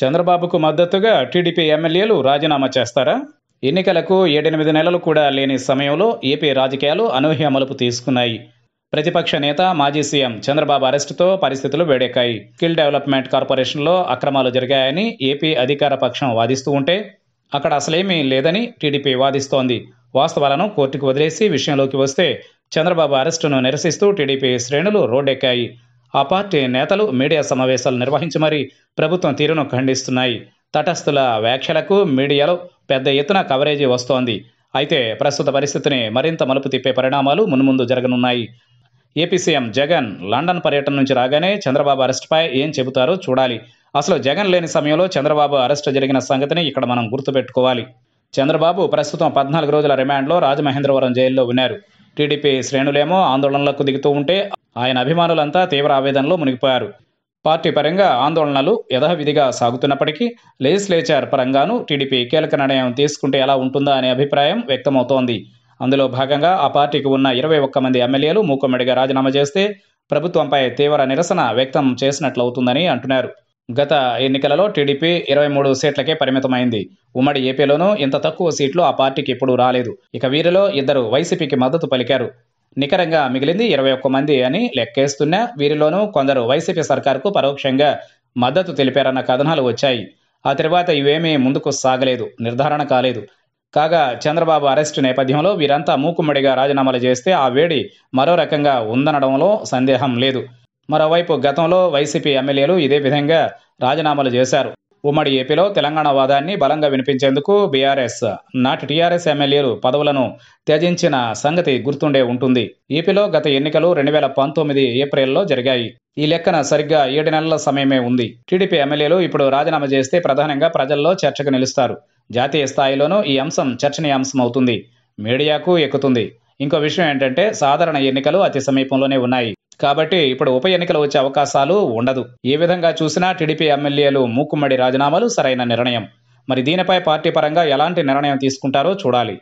చంద్రబాబుకు మద్దతుగా టీడీపీ ఎమ్మెల్యేలు రాజీనామా చేస్తారా ఎన్నికలకు ఏడెనిమిది నెలలు కూడా లేని సమయంలో ఏపీ రాజకీయాలు అనూహ్య మలుపు తీసుకున్నాయి ప్రతిపక్ష నేత మాజీ సీఎం చంద్రబాబు అరెస్టుతో పరిస్థితులు వేడెక్కాయి స్కిల్ డెవలప్మెంట్ కార్పొరేషన్లో అక్రమాలు జరిగాయని ఏపీ అధికార పక్షం వాదిస్తూ ఉంటే అక్కడ అసలేమీ లేదని టీడీపీ వాదిస్తోంది వాస్తవాలను కోర్టుకు వదిలేసి విషయంలోకి వస్తే చంద్రబాబు అరెస్టును నిరసిస్తూ టీడీపీ శ్రేణులు రోడ్డెక్కాయి ఆ పార్టీ నేతలు మీడియా సమావేశాలు నిర్వహించి మరీ ప్రభుత్వం తీరును ఖండిస్తున్నాయి తటస్థుల వ్యాఖ్యలకు మీడియాలో పెద్ద ఎత్తున కవరేజీ వస్తోంది అయితే ప్రస్తుత పరిస్థితిని మరింత మలుపు తిప్పే పరిణామాలు మున్ముందు జరగనున్నాయి ఏపీ సీఎం జగన్ లండన్ పర్యటన నుంచి రాగానే చంద్రబాబు అరెస్టుపై ఏం చెబుతారో చూడాలి అసలు జగన్ లేని సమయంలో చంద్రబాబు అరెస్టు జరిగిన సంగతిని ఇక్కడ మనం గుర్తుపెట్టుకోవాలి చంద్రబాబు ప్రస్తుతం పద్నాలుగు రోజుల రిమాండ్లో రాజమహేంద్రవరం జైల్లో ఉన్నారు టీడీపీ శ్రేణులేమో ఆందోళనలకు దిగుతూ ఉంటే ఆయన అభిమానులంతా తీవ్ర ఆవేదనలో మునిగిపోయారు పార్టీ పరంగా ఆందోళనలు యథావిధిగా సాగుతున్నప్పటికీ లెజిస్లేచర్ పరంగానూ టీడీపీ కీలక నిర్ణయం తీసుకుంటే ఎలా ఉంటుందా అనే అభిప్రాయం వ్యక్తమవుతోంది అందులో భాగంగా ఆ పార్టీకి ఉన్న ఇరవై ఒక్క మంది ఎమ్మెల్యేలు మూకుమ్మడిగా రాజీనామా చేస్తే ప్రభుత్వంపై తీవ్ర నిరసన వ్యక్తం చేసినట్లవుతుందని అంటున్నారు గత ఎన్నికలలో టీడీపీ ఇరవై మూడు సీట్లకే పరిమితమైంది ఉమ్మడి ఏపీలోనూ ఇంత తక్కువ సీట్లు ఆ పార్టీకి ఎప్పుడూ రాలేదు ఇక వీరిలో ఇద్దరు వైసీపీకి మద్దతు పలికారు నికరంగా మిగిలింది ఇరవై ఒక్క మంది అని లెక్కేస్తున్నా వీరిలోనూ కొందరు వైసీపీ సర్కారుకు పరోక్షంగా మద్దతు తెలిపారన్న కథనాలు వచ్చాయి ఆ తర్వాత ఇవేమీ ముందుకు సాగలేదు నిర్ధారణ కాలేదు కాగా చంద్రబాబు అరెస్టు నేపథ్యంలో వీరంతా మూకుమ్మడిగా రాజీనామాలు చేస్తే ఆ వేడి మరో రకంగా ఉందనడంలో సందేహం లేదు మరోవైపు గతంలో వైసీపీ ఎమ్మెల్యేలు ఇదే విధంగా రాజీనామాలు చేశారు ఉమ్మడి ఏపీలో తెలంగాణ వాదాన్ని బలంగా వినిపించేందుకు బీఆర్ఎస్ నాటి టీఆర్ఎస్ ఎమ్మెల్యేలు పదవులను త్యజించిన సంగతి గుర్తుండే ఉంటుంది ఏపీలో గత ఎన్నికలు రెండు వేల పంతొమ్మిది ఏప్రిల్లో జరిగాయి ఈ లెక్కన సరిగ్గా ఏడు నెలల సమయమే ఉంది టీడీపీ ఎమ్మెల్యేలు ఇప్పుడు రాజీనామా చేస్తే ప్రధానంగా ప్రజల్లో చర్చకు నిలుస్తారు జాతీయ స్థాయిలోనూ ఈ అంశం చర్చనీయాంశం అవుతుంది మీడియాకు ఎక్కుతుంది ఇంకో విషయం ఏంటంటే సాధారణ ఎన్నికలు అతి సమీపంలోనే ఉన్నాయి కాబట్టి ఇప్పుడు ఉప ఎన్నికలు వచ్చే అవకాశాలు ఉండదు ఏ విధంగా చూసినా టీడీపీ ఎమ్మెల్యేలు మూకుమ్మడి రాజీనామాలు సరైన నిర్ణయం మరి దీనిపై పార్టీ పరంగా ఎలాంటి నిర్ణయం తీసుకుంటారో చూడాలి